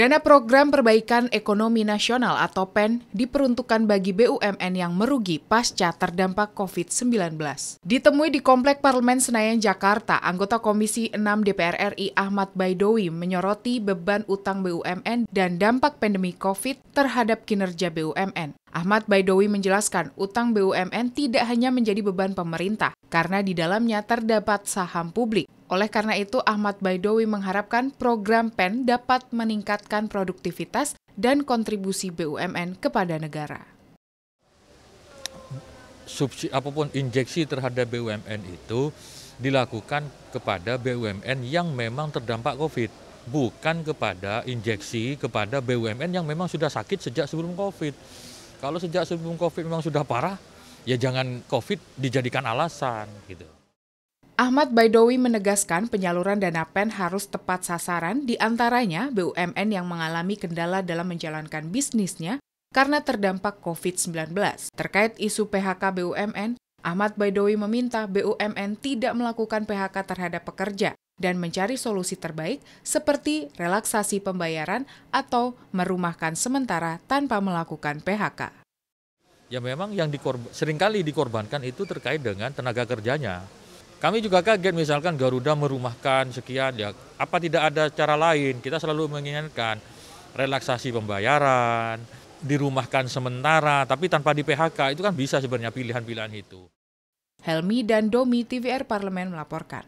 Dana Program Perbaikan Ekonomi Nasional atau PEN diperuntukkan bagi BUMN yang merugi pasca terdampak COVID-19. Ditemui di Komplek Parlemen Senayan Jakarta, anggota Komisi 6 DPR RI Ahmad Baidowi menyoroti beban utang BUMN dan dampak pandemi COVID terhadap kinerja BUMN. Ahmad Baidowi menjelaskan, utang BUMN tidak hanya menjadi beban pemerintah, karena di dalamnya terdapat saham publik. Oleh karena itu, Ahmad Baidowi mengharapkan program PEN dapat meningkatkan produktivitas dan kontribusi BUMN kepada negara. Subsidi, apapun injeksi terhadap BUMN itu dilakukan kepada BUMN yang memang terdampak COVID, bukan kepada injeksi kepada BUMN yang memang sudah sakit sejak sebelum COVID. Kalau sejak sebelum COVID memang sudah parah, ya jangan COVID dijadikan alasan gitu. Ahmad Baidowi menegaskan penyaluran dana PEN harus tepat sasaran, di antaranya BUMN yang mengalami kendala dalam menjalankan bisnisnya karena terdampak COVID-19. Terkait isu PHK BUMN, Ahmad Baidowi meminta BUMN tidak melakukan PHK terhadap pekerja dan mencari solusi terbaik seperti relaksasi pembayaran atau merumahkan sementara tanpa melakukan PHK. Ya memang yang seringkali dikorbankan itu terkait dengan tenaga kerjanya kami juga kaget misalkan Garuda merumahkan sekian ya, apa tidak ada cara lain? Kita selalu menginginkan relaksasi pembayaran, dirumahkan sementara tapi tanpa di PHK itu kan bisa sebenarnya pilihan-pilihan itu. Helmi dan Domi TVR Parlemen melaporkan.